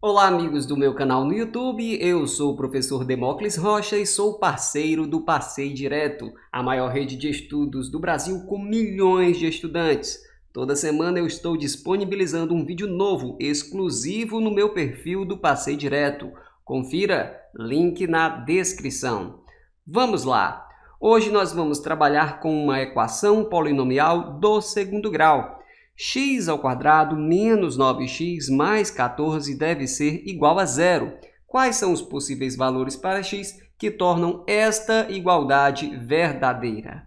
Olá amigos do meu canal no YouTube, eu sou o professor Demócles Rocha e sou parceiro do Passei Direto, a maior rede de estudos do Brasil com milhões de estudantes. Toda semana eu estou disponibilizando um vídeo novo, exclusivo no meu perfil do Passei Direto. Confira, link na descrição. Vamos lá! Hoje nós vamos trabalhar com uma equação polinomial do segundo grau x ao quadrado menos 9x mais 14 deve ser igual a zero. Quais são os possíveis valores para x que tornam esta igualdade verdadeira?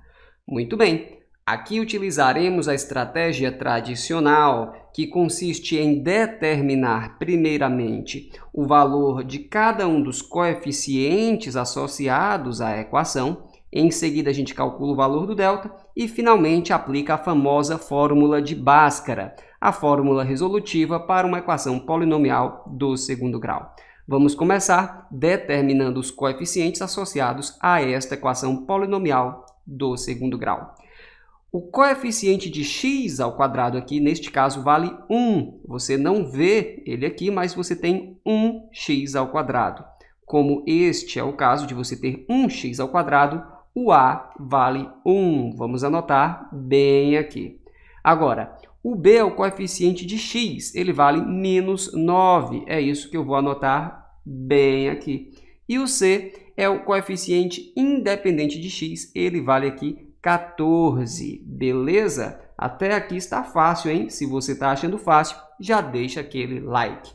Muito bem, aqui utilizaremos a estratégia tradicional, que consiste em determinar primeiramente o valor de cada um dos coeficientes associados à equação, em seguida, a gente calcula o valor do delta e, finalmente, aplica a famosa fórmula de Bhaskara, a fórmula resolutiva para uma equação polinomial do segundo grau. Vamos começar determinando os coeficientes associados a esta equação polinomial do segundo grau. O coeficiente de x ao quadrado aqui, neste caso, vale 1. Você não vê ele aqui, mas você tem 1x ao quadrado. Como este é o caso de você ter 1x ao quadrado, o A vale 1. Vamos anotar bem aqui. Agora, o B é o coeficiente de x, ele vale menos 9. É isso que eu vou anotar bem aqui. E o C é o coeficiente independente de x, ele vale aqui 14. Beleza? Até aqui está fácil, hein? Se você está achando fácil, já deixa aquele like.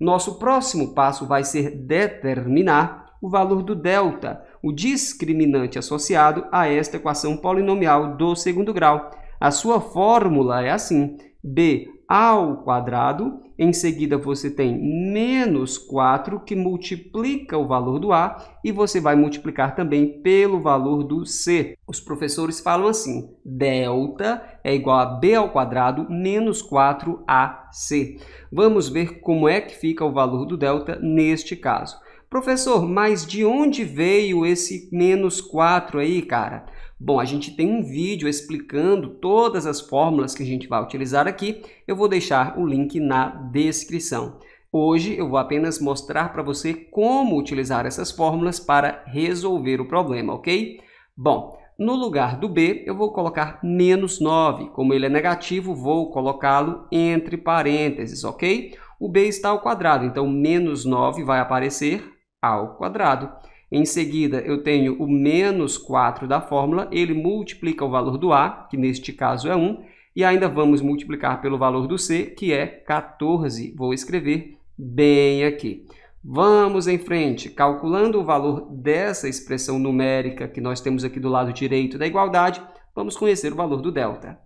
Nosso próximo passo vai ser determinar o valor do delta o discriminante associado a esta equação polinomial do segundo grau. A sua fórmula é assim, b ao quadrado, em seguida você tem menos 4, que multiplica o valor do A, e você vai multiplicar também pelo valor do C. Os professores falam assim, delta é igual a B ao quadrado menos 4AC. Vamos ver como é que fica o valor do delta neste caso. Professor, mas de onde veio esse menos 4 aí, cara? Bom, a gente tem um vídeo explicando todas as fórmulas que a gente vai utilizar aqui. Eu vou deixar o link na descrição. Hoje eu vou apenas mostrar para você como utilizar essas fórmulas para resolver o problema, ok? Bom, no lugar do B, eu vou colocar menos 9. Como ele é negativo, vou colocá-lo entre parênteses, ok? O B está ao quadrado, então menos 9 vai aparecer ao quadrado. Em seguida, eu tenho o menos 4 da fórmula, ele multiplica o valor do A, que neste caso é 1, e ainda vamos multiplicar pelo valor do C, que é 14. Vou escrever bem aqui. Vamos em frente, calculando o valor dessa expressão numérica que nós temos aqui do lado direito da igualdade, vamos conhecer o valor do delta.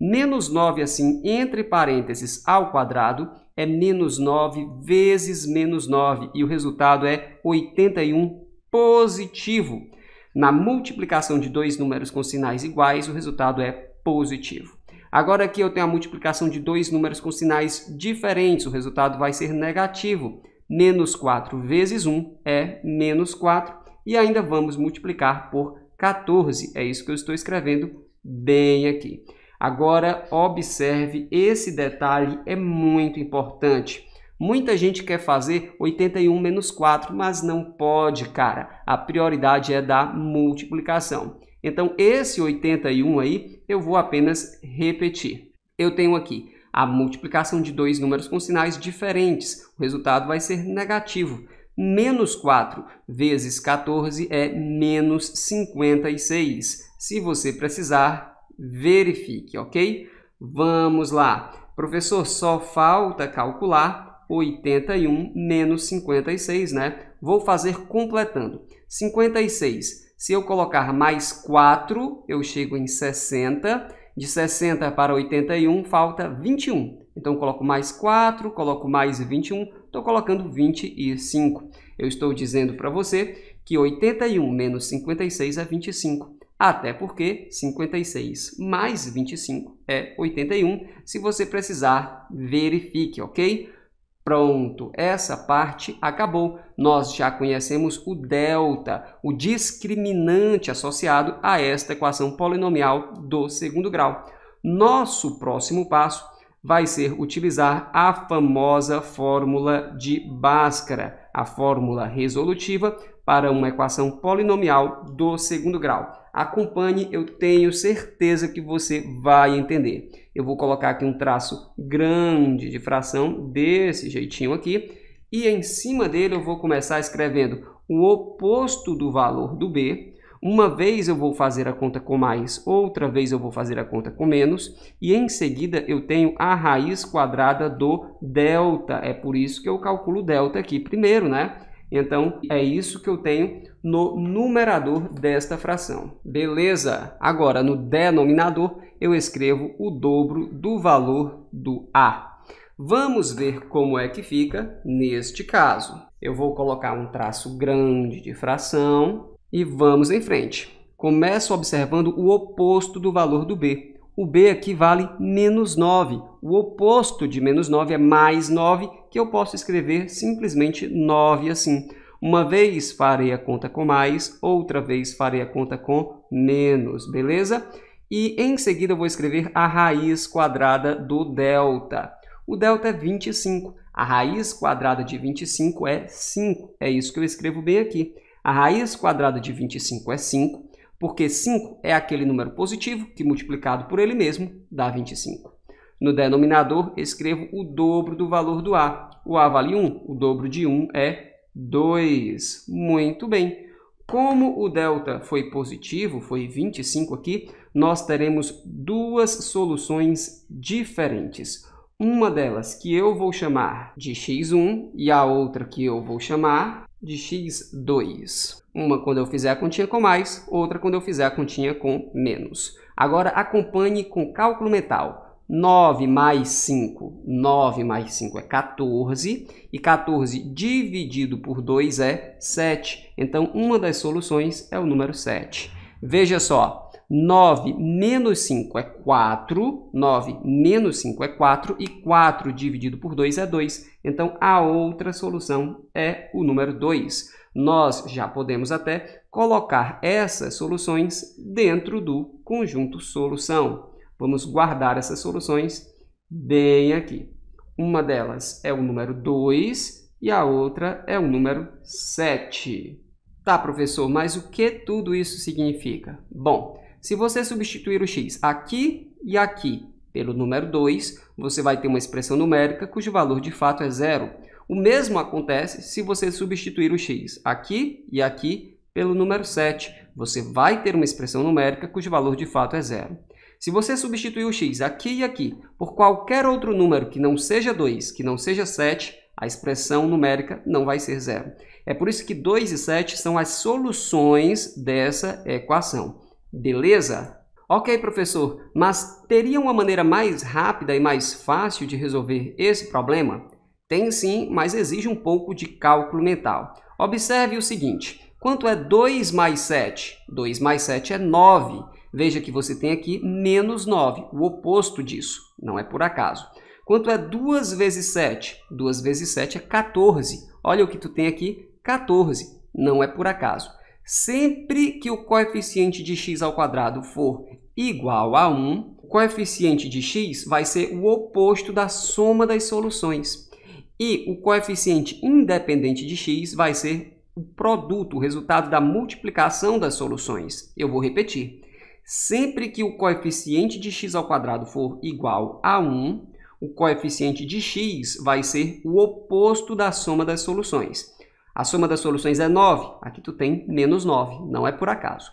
Menos 9, assim, entre parênteses ao quadrado, é menos 9 vezes menos 9. E o resultado é 81 positivo. Na multiplicação de dois números com sinais iguais, o resultado é positivo. Agora aqui eu tenho a multiplicação de dois números com sinais diferentes, o resultado vai ser negativo. Menos 4 vezes 1 é menos 4 e ainda vamos multiplicar por 14. É isso que eu estou escrevendo bem aqui. Agora, observe, esse detalhe é muito importante. Muita gente quer fazer 81 menos 4, mas não pode, cara. A prioridade é da multiplicação. Então, esse 81 aí, eu vou apenas repetir. Eu tenho aqui a multiplicação de dois números com sinais diferentes. O resultado vai ser negativo. Menos 4 vezes 14 é menos 56. Se você precisar, verifique, ok? Vamos lá. Professor, só falta calcular 81 menos 56, né? Vou fazer completando. 56, se eu colocar mais 4, eu chego em 60. De 60 para 81, falta 21. Então, coloco mais 4, coloco mais 21, estou colocando 25. Eu estou dizendo para você que 81 menos 56 é 25. Até porque 56 mais 25 é 81. Se você precisar, verifique, ok? Pronto, essa parte acabou. Nós já conhecemos o delta, o discriminante associado a esta equação polinomial do segundo grau. Nosso próximo passo vai ser utilizar a famosa fórmula de Bhaskara, a fórmula resolutiva para uma equação polinomial do segundo grau. Acompanhe, eu tenho certeza que você vai entender. Eu vou colocar aqui um traço grande de fração desse jeitinho aqui. E em cima dele eu vou começar escrevendo o oposto do valor do B. Uma vez eu vou fazer a conta com mais, outra vez eu vou fazer a conta com menos. E em seguida eu tenho a raiz quadrada do delta. É por isso que eu calculo delta aqui primeiro, né? Então, é isso que eu tenho no numerador desta fração. Beleza? Agora, no denominador, eu escrevo o dobro do valor do A. Vamos ver como é que fica neste caso. Eu vou colocar um traço grande de fração e vamos em frente. Começo observando o oposto do valor do B. O B aqui vale menos 9. O oposto de menos 9 é mais 9, que eu posso escrever simplesmente 9 assim. Uma vez farei a conta com mais, outra vez farei a conta com menos, beleza? E em seguida eu vou escrever a raiz quadrada do delta. O delta é 25. A raiz quadrada de 25 é 5. É isso que eu escrevo bem aqui. A raiz quadrada de 25 é 5 porque 5 é aquele número positivo que multiplicado por ele mesmo dá 25. No denominador, escrevo o dobro do valor do A. O A vale 1, o dobro de 1 é 2. Muito bem. Como o delta foi positivo, foi 25 aqui, nós teremos duas soluções diferentes. Uma delas que eu vou chamar de x1 e a outra que eu vou chamar de x2. Uma quando eu fizer a continha com mais, outra quando eu fizer a continha com menos. Agora acompanhe com cálculo mental. 9 mais 5, 9 mais 5 é 14, e 14 dividido por 2 é 7. Então, uma das soluções é o número 7. Veja só, 9 menos 5 é 4, 9 menos 5 é 4, e 4 dividido por 2 é 2. Então, a outra solução é o número 2. Nós já podemos até colocar essas soluções dentro do conjunto solução. Vamos guardar essas soluções bem aqui. Uma delas é o número 2 e a outra é o número 7. Tá, professor, mas o que tudo isso significa? Bom, se você substituir o x aqui e aqui pelo número 2, você vai ter uma expressão numérica cujo valor de fato é zero. O mesmo acontece se você substituir o x aqui e aqui pelo número 7. Você vai ter uma expressão numérica cujo valor de fato é zero. Se você substituir o x aqui e aqui por qualquer outro número que não seja 2, que não seja 7, a expressão numérica não vai ser zero. É por isso que 2 e 7 são as soluções dessa equação. Beleza? Ok, professor, mas teria uma maneira mais rápida e mais fácil de resolver esse problema? Tem sim, mas exige um pouco de cálculo mental. Observe o seguinte, quanto é 2 mais 7? 2 mais 7 é 9. Veja que você tem aqui menos 9, o oposto disso, não é por acaso. Quanto é 2 vezes 7? 2 vezes 7 é 14. Olha o que você tem aqui, 14, não é por acaso. Sempre que o coeficiente de x ao quadrado for igual a 1, o coeficiente de x vai ser o oposto da soma das soluções. E o coeficiente independente de x vai ser o produto, o resultado da multiplicação das soluções. Eu vou repetir. Sempre que o coeficiente de x ao quadrado for igual a 1, o coeficiente de x vai ser o oposto da soma das soluções. A soma das soluções é 9. Aqui tu tem menos 9, não é por acaso.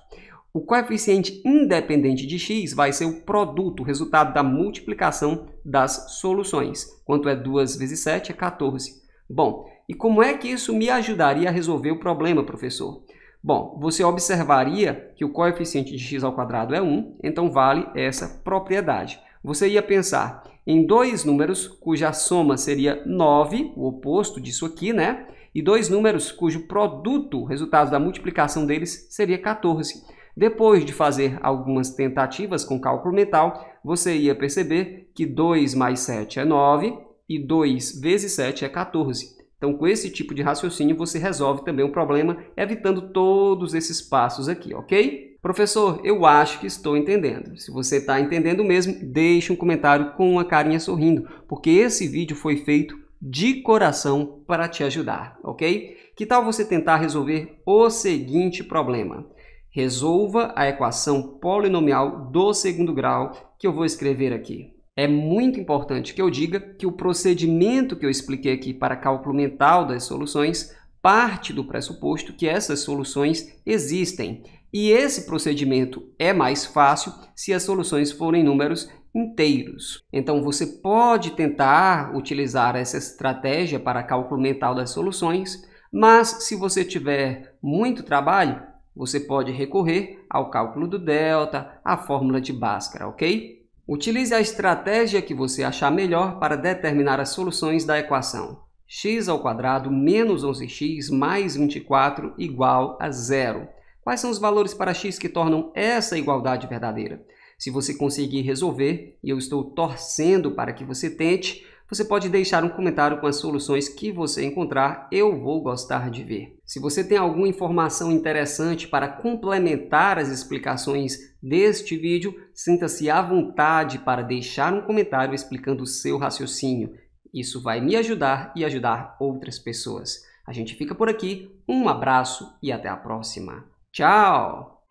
O coeficiente independente de x vai ser o produto, o resultado da multiplicação das soluções. Quanto é 2 vezes 7? É 14. Bom, e como é que isso me ajudaria a resolver o problema, professor? Bom, você observaria que o coeficiente de x ao quadrado é 1, então vale essa propriedade. Você ia pensar em dois números cuja soma seria 9, o oposto disso aqui, né? E dois números cujo produto, resultado da multiplicação deles, seria 14. Depois de fazer algumas tentativas com cálculo mental, você ia perceber que 2 mais 7 é 9 e 2 vezes 7 é 14. Então, com esse tipo de raciocínio, você resolve também o problema, evitando todos esses passos aqui, ok? Professor, eu acho que estou entendendo. Se você está entendendo mesmo, deixe um comentário com uma carinha sorrindo, porque esse vídeo foi feito de coração para te ajudar, ok? Que tal você tentar resolver o seguinte problema? Resolva a equação polinomial do segundo grau que eu vou escrever aqui. É muito importante que eu diga que o procedimento que eu expliquei aqui para cálculo mental das soluções parte do pressuposto que essas soluções existem. E esse procedimento é mais fácil se as soluções forem números inteiros. Então você pode tentar utilizar essa estratégia para cálculo mental das soluções, mas se você tiver muito trabalho, você pode recorrer ao cálculo do delta, à fórmula de Bhaskara, ok? Utilize a estratégia que você achar melhor para determinar as soluções da equação x ao quadrado menos 11x mais 24 igual a zero. Quais são os valores para x que tornam essa igualdade verdadeira? Se você conseguir resolver, e eu estou torcendo para que você tente, você pode deixar um comentário com as soluções que você encontrar, eu vou gostar de ver. Se você tem alguma informação interessante para complementar as explicações deste vídeo, sinta-se à vontade para deixar um comentário explicando o seu raciocínio. Isso vai me ajudar e ajudar outras pessoas. A gente fica por aqui, um abraço e até a próxima. Tchau!